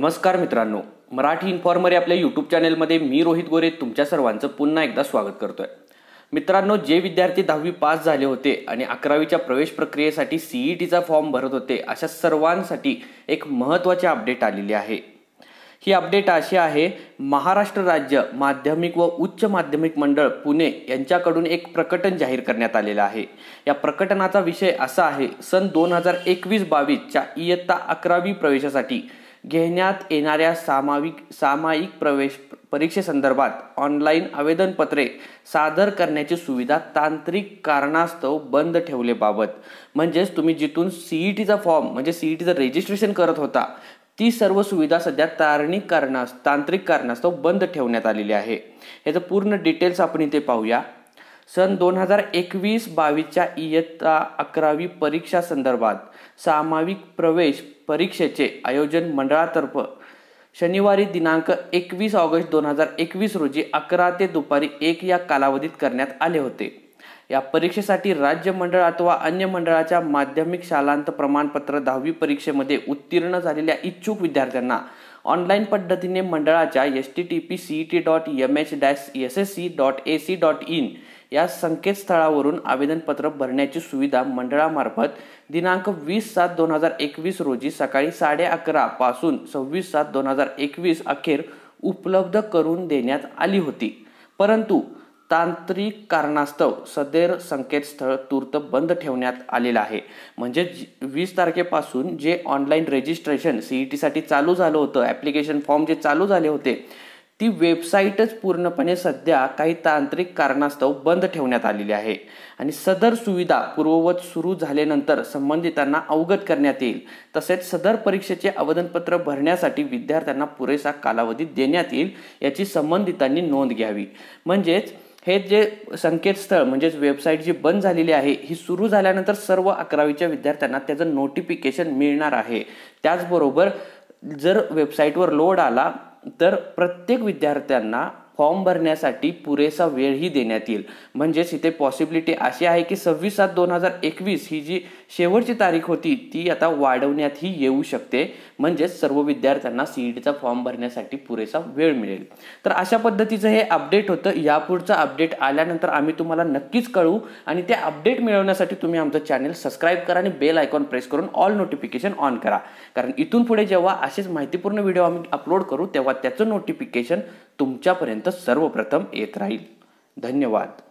नमस्कार मित्रांनो मराठी इन्फॉर्मर आपल्या यूट्यूब चॅनेलमध्ये मी रोहित गोरे तुमच्या सर्वांचं पुन्हा एकदा स्वागत करतोय मित्रांनो जे विद्यार्थी दहावी पास झाले होते आणि अकरावीच्या प्रवेश प्रक्रियेसाठी सीई टीचा फॉर्म भरत होते अशा सर्वांसाठी एक महत्त्वाचे अपडेट आलेले आहे ही अपडेट अशी आहे महाराष्ट्र राज्य माध्यमिक व उच्च माध्यमिक मंडळ पुणे यांच्याकडून एक प्रकटन जाहीर करण्यात आलेलं आहे या प्रकटनाचा विषय असा आहे सन दोन हजार एकवीस बावीसच्या इयत्ता अकरावी प्रवेशासाठी घेण्यात येणाऱ्या सामाविक सामायिक प्रवेश परीक्षेसंदर्भात ऑनलाईन आवेदनपत्रे सादर करण्याची सुविधा तांत्रिक कारणास्तव बंद ठेवलेबाबत म्हणजेच तुम्ही जिथून सीईटीचा फॉर्म म्हणजे सीईटीचं टीचं रजिस्ट्रेशन करत होता ती सर्व सुविधा सध्या तारणिक कारणास तांत्रिक कारणास्तव बंद ठेवण्यात आलेली आहे याचं पूर्ण डिटेल्स आपण इथे पाहूया सन दोन हजार एकवीस बावीसच्या इयत्ता अकरावी परीक्षा संदर्भात सामाविक प्रवेश परीक्षेचे आयोजन मंडळातर्फे शनिवारी दिनांक एकवीस ऑगस्ट दोन हजार एकवीस रोजी अकरा ते दुपारी एक या कालावधीत करण्यात आले होते या परीक्षेसाठी राज्य मंडळ अथवा अन्य मंडळाच्या माध्यमिक शालांत प्रमाणपत्र दहावी परीक्षेमध्ये उत्तीर्ण झालेल्या इच्छुक विद्यार्थ्यांना ऑनलाईन पद्धतीने मंडळाच्या S T T P CE T dot M H dash S S C dot A C dot in या संकेतस्थळावरून आवेदनपत्र भरण्याची सुविधा मंडळामार्फत दिनांक वीस सात दोन हजार एकवीस रोजी सकाळी साडे अकरा पासून सव्वीस सात दोन हजार एकवीस अखेर उपलब्ध करून देण्यात आली होती परंतु तांत्रिक कारणास्तव सदैर संकेतस्थळ तूर्त बंद ठेवण्यात आलेलं आहे म्हणजे वीस तारखेपासून जे ऑनलाईन रजिस्ट्रेशन सीईटीसाठी चालू झालं होतं ॲप्लिकेशन फॉर्म जे चालू झाले होते ती वेबसाईटच पूर्णपणे सध्या काही तांत्रिक कारणास्तव बंद ठेवण्यात आलेली आहे आणि सदर सुविधा पूर्ववत सुरू झाल्यानंतर संबंधितांना अवगत करण्यात येईल तसेच सदर परीक्षेचे आवेदनपत्र भरण्यासाठी विद्यार्थ्यांना पुरेसा कालावधी देण्यात येईल याची संबंधितांनी नोंद घ्यावी म्हणजेच हे जे संकेतस्थळ म्हणजेच वेबसाईट जी बंद झालेली आहे ही सुरू झाल्यानंतर सर्व अकरावीच्या विद्यार्थ्यांना त्याचं नोटिफिकेशन मिळणार आहे त्याचबरोबर जर वेबसाईटवर लोड आला तर प्रत्येक विद्यार्थ्यांना फॉर्म भरण्यासाठी पुरेसा वेळही देण्यात येईल म्हणजेच इथे पॉसिबिलिटी अशी आहे की सव्वीस सात दोन हजार एकवीस ही जी शेवटची तारीख होती ती आता वाढवण्यातही येऊ शकते म्हणजेच सर्व विद्यार्थ्यांना सीईटीचा e फॉर्म भरण्यासाठी पुरेसा वेळ मिळेल तर अशा पद्धतीचं हे अपडेट होतं यापुढचं अपडेट आल्यानंतर आम्ही तुम्हाला नक्कीच कळवू आणि ते अपडेट मिळवण्यासाठी तुम्ही आमचं चॅनल सबस्क्राईब करा आणि बेल आयकॉन प्रेस करून ऑल नोटिफिकेशन ऑन करा कारण इथून पुढे जेव्हा असेच माहितीपूर्ण व्हिडिओ आम्ही अपलोड करू तेव्हा त्याचं नोटिफिकेशन तुमच्यापर्यंत सर्वप्रथम येत राहील धन्यवाद